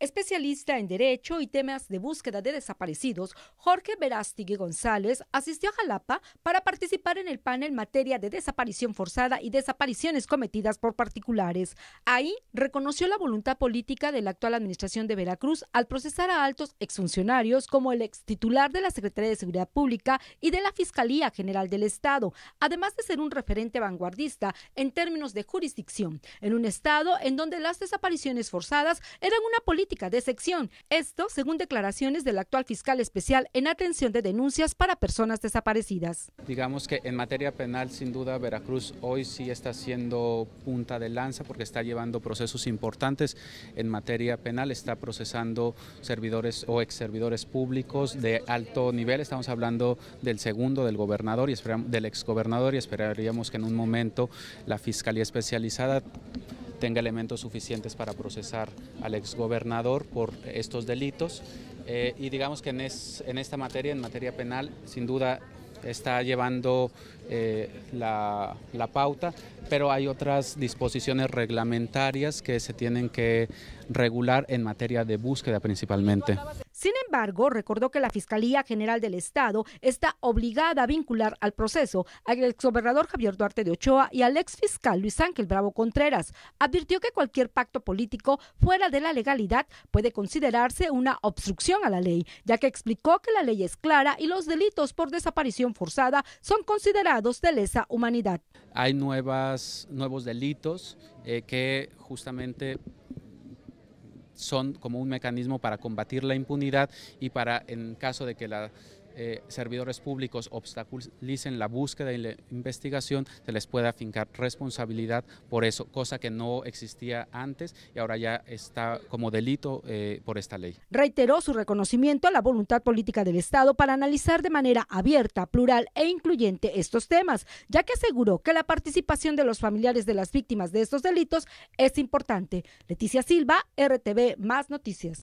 Especialista en Derecho y temas de búsqueda de desaparecidos, Jorge Verástigui González asistió a Jalapa para participar en el panel materia de desaparición forzada y desapariciones cometidas por particulares. Ahí reconoció la voluntad política de la actual administración de Veracruz al procesar a altos exfuncionarios como el ex titular de la Secretaría de Seguridad Pública y de la Fiscalía General del Estado, además de ser un referente vanguardista en términos de jurisdicción, en un estado en donde las desapariciones forzadas eran una política de sección. Esto según declaraciones del actual fiscal especial en atención de denuncias para personas desaparecidas. Digamos que en materia penal, sin duda, Veracruz hoy sí está siendo punta de lanza porque está llevando procesos importantes en materia penal, está procesando servidores o ex servidores públicos de alto nivel, estamos hablando del segundo, del gobernador y del exgobernador y esperaríamos que en un momento la Fiscalía Especializada tenga elementos suficientes para procesar al exgobernador por estos delitos. Eh, y digamos que en, esta materia, en materia penal, sin duda está llevando eh, la, pauta, pero hay otras disposiciones reglamentarias que se tienen que regular en materia de búsqueda principalmente. Sin embargo, recordó que la Fiscalía General del Estado está obligada a vincular al proceso al exgobernador Javier Duarte de Ochoa y al exfiscal Luis Ángel Bravo Contreras. Advirtió que cualquier pacto político fuera de la legalidad puede considerarse una obstrucción a la ley, ya que explicó que la ley es clara y los delitos por desaparición forzada son considerados de lesa humanidad. Hay nuevas, nuevos delitos eh, que justamente son como un mecanismo para combatir la impunidad y para, en caso de que la eh, servidores públicos obstaculicen la búsqueda y la investigación, se les pueda afincar responsabilidad por eso, cosa que no existía antes y ahora ya está como delito eh, por esta ley. Reiteró su reconocimiento a la voluntad política del Estado para analizar de manera abierta, plural e incluyente estos temas, ya que aseguró que la participación de los familiares de las víctimas de estos delitos es importante. Leticia Silva, RTV, más noticias.